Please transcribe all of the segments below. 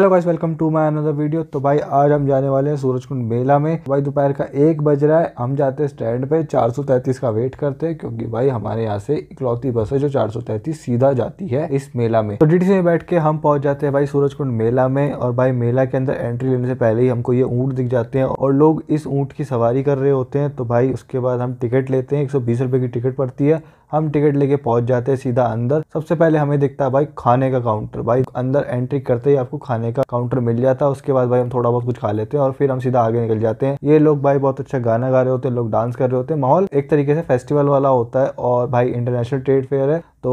hello guys welcome to my another video तो भाई आज हम जाने वाले हैं कुंड मेला में भाई दोपहर का एक बज रहा है हम जाते हैं स्टैंड पे 433 का वेट करते हैं क्योंकि भाई हमारे यहाँ से इकलौती बस है जो 433 सीधा जाती है इस मेला में तो डिटी में बैठ के हम पहुंच जाते हैं भाई सूरज कुंड मेला में और भाई मेला के अंदर एंट्री लेने से पहले ही हमको ये ऊँट दिख जाते हैं और लोग इस ऊँट की सवारी कर रहे होते हैं तो भाई उसके बाद हम टिकट लेते हैं एक की टिकट पड़ती है हम टिकट लेके पहुंच जाते हैं सीधा अंदर सबसे पहले हमें दिखता है भाई खाने का काउंटर भाई अंदर एंट्री करते ही आपको खाने का काउंटर मिल जाता है उसके बाद भाई हम थोड़ा बहुत कुछ खा लेते हैं और फिर हम सीधा आगे निकल जाते हैं ये लोग भाई बहुत अच्छा गाना गा रहे होते हैं लोग डांस कर रहे होते हैं माहौल एक तरीके से फेस्टिवल वाला होता है और भाई इंटरनेशनल ट्रेड फेयर है तो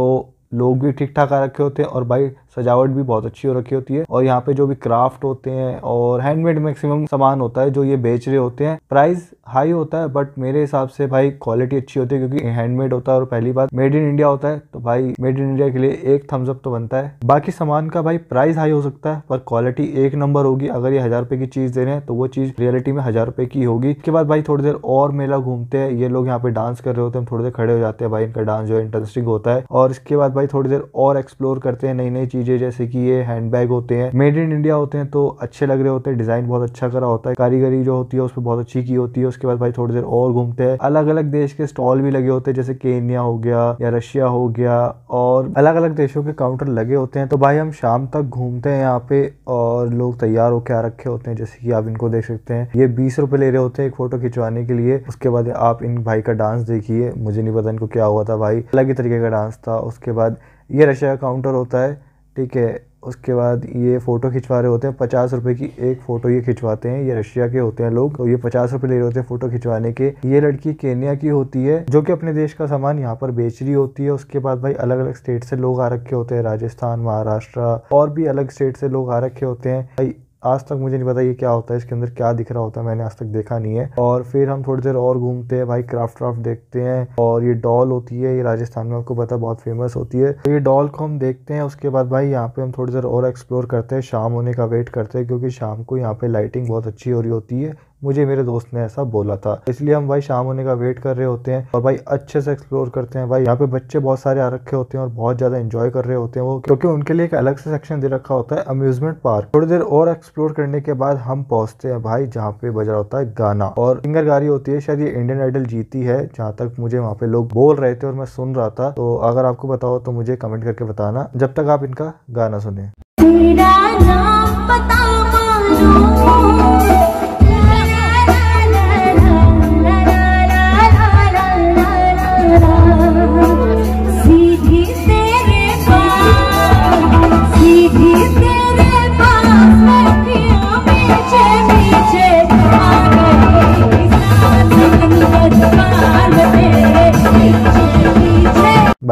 लोग भी ठीक ठाक आ रखे होते हैं और भाई सजावट भी बहुत अच्छी हो रखी होती है और यहाँ पे जो भी क्राफ्ट होते हैं और हैंडमेड मैक्सिमम सामान होता है जो ये बेच रहे होते हैं प्राइस हाई होता है बट मेरे हिसाब से भाई क्वालिटी अच्छी होती है क्योंकि हैंडमेड होता है और पहली बात मेड इन इंडिया होता है तो भाई मेड इन इंडिया के लिए एक थम्सअप तो बनता है बाकी सामान का भाई प्राइस हाई हो सकता है पर क्वालिटी एक नंबर होगी अगर ये हजार रुपए की चीज दे रहे हैं तो वो चीज रियलिटी में हजार रुपए की होगी इसके बाद भाई थोड़ी देर और मेला घूमते हैं ये लोग यहाँ पे डांस कर रहे होते हैं थोड़ी देर खड़े हो जाते हैं भाई इनका डांस जो है इंटरेस्टिंग होता है और इसके बाद भाई थोड़ी देर और एक्सप्लोर करते हैं नई नई चीज चीजें जैसे कि ये हैंडबैग होते हैं मेड इन इंडिया होते हैं तो अच्छे लग रहे होते हैं डिजाइन बहुत अच्छा करा होता है कारीगरी जो होती है उस पर बहुत अच्छी की होती है उसके बाद भाई थोड़ी देर और घूमते हैं अलग अलग देश के स्टॉल भी लगे होते हैं जैसे केन्या हो गया या रशिया हो गया और अलग अलग देशों के काउंटर लगे होते हैं तो भाई हम शाम तक घूमते हैं यहाँ पे और लोग तैयार होकर आ रखे होते हैं जैसे कि आप इनको देख सकते हैं ये बीस रुपए ले रहे होते हैं एक फोटो खिंचवाने के लिए उसके बाद आप इन भाई का डांस देखिए मुझे नहीं पता इनको क्या हुआ था भाई अलग ही तरीके का डांस था उसके बाद ये रशिया का काउंटर होता है ठीक है उसके बाद ये फ़ोटो खिंचवा रहे होते हैं पचास रुपए की एक फ़ोटो ये खिंचवाते हैं ये रशिया के होते हैं लोग तो ये पचास रुपए ले रहे होते हैं फ़ोटो खिंचवाने के ये लड़की केन्या की होती है जो कि अपने देश का सामान यहाँ पर बेच रही होती है उसके बाद भाई अलग अलग स्टेट से लोग आ रखे होते हैं राजस्थान महाराष्ट्र और भी अलग स्टेट से लोग आ रखे होते हैं भाई आज तक मुझे नहीं पता ये क्या होता है इसके अंदर क्या दिख रहा होता है मैंने आज तक देखा नहीं है और फिर हम थोड़ी देर और घूमते हैं भाई क्राफ्ट क्राफ्ट देखते हैं और ये डॉल होती है ये राजस्थान में आपको पता बहुत फेमस होती है तो ये डॉल को हम देखते हैं उसके बाद भाई यहाँ पे हम थोड़ी देर और एक्सप्लोर करते हैं शाम होने का वेट करते हैं क्योंकि शाम को यहाँ पे लाइटिंग बहुत अच्छी हो रही होती है मुझे मेरे दोस्त ने ऐसा बोला था इसलिए हम भाई शाम होने का वेट कर रहे होते हैं और भाई अच्छे से एक्सप्लोर करते हैं भाई यहाँ पे बच्चे बहुत सारे आ रखे होते हैं और बहुत ज़्यादा इन्जॉय कर रहे होते हैं वो क्योंकि उनके लिए एक अलग से सेक्शन दे रखा होता है अम्यूजमेंट पार्क थोड़ी देर और एक्सप्लोर करने के बाद हम पहुंचते हैं भाई जहाँ पे बजा होता है गाना और सिंगर गाड़ी होती है शायद ये इंडियन आइडल जीती है जहाँ तक मुझे वहाँ पे लोग बोल रहे थे और मैं सुन रहा था तो अगर आपको बताओ तो मुझे कमेंट करके बताना जब तक आप इनका गाना सुने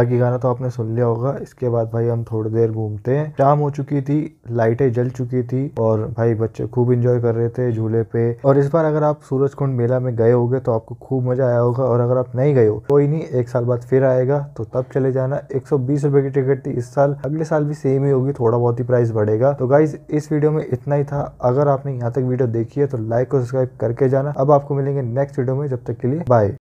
बाकी गाना तो आपने सुन लिया होगा इसके बाद भाई हम थोड़ी देर घूमते हैं शाम हो चुकी थी लाइटें जल चुकी थी और भाई बच्चे खूब इंजॉय कर रहे थे झूले पे और इस बार अगर आप सूरज कुंड मेला में गए होगे तो आपको खूब मजा आया होगा और अगर आप नहीं गए हो कोई नहीं एक साल बाद फिर आएगा तो तब चले जाना एक सौ की टिकट थी इस साल अगले साल भी सेम ही होगी थोड़ा बहुत ही प्राइस बढ़ेगा तो गाइज इस वीडियो में इतना ही था अगर आपने यहाँ तक वीडियो देखी है तो लाइक और सब्सक्राइब करके जाना अब आपको मिलेंगे नेक्स्ट वीडियो में जब तक के लिए बाय